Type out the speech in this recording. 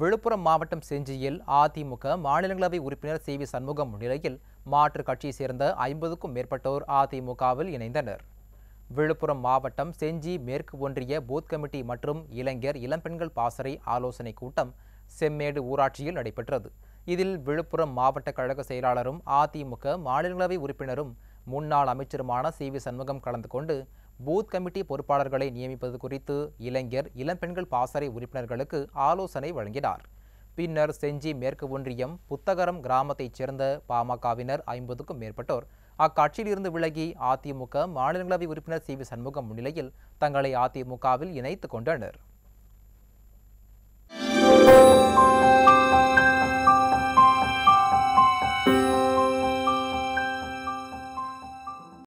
விழுப்புரம் மாவட்டம் செஞ்சியில் அதிமுக மாநிலங்களவை உறுப்பினர் சி வி சண்முகம் முன்னிலையில் மாற்றுக் கட்சியை சேர்ந்த ஐம்பதுக்கும் மேற்பட்டோர் அதிமுகவில் இணைந்தனர் விழுப்புரம் மாவட்டம் செஞ்சி மேற்கு ஒன்றிய பூத் கமிட்டி மற்றும் இளைஞர் இளம்பெண்கள் பாசறை ஆலோசனை கூட்டம் செம்மேடு ஊராட்சியில் நடைபெற்றது இதில் விழுப்புரம் மாவட்ட கழக செயலாளரும் அதிமுக மாநிலங்களவை உறுப்பினரும் முன்னாள் அமைச்சருமான சி வி சண்முகம் கலந்து கொண்டு பூத் கமிட்டி பொறுப்பாளர்களை நியமிப்பது குறித்து இளைஞர் இளம்பெண்கள் பாசறை உறுப்பினர்களுக்கு ஆலோசனை வழங்கினார் பின்னர் செஞ்சி மேற்கு ஒன்றியம் புத்தகரம் கிராமத்தைச் சேர்ந்த பாமகவினர் ஐம்பதுக்கும் மேற்பட்டோர் அக்கட்சியிலிருந்து விலகி அதிமுக மாநிலங்களவை உறுப்பினர் சி வி சண்முகம் முன்னிலையில் தங்களை அதிமுகவில் இணைத்து கொண்டனர்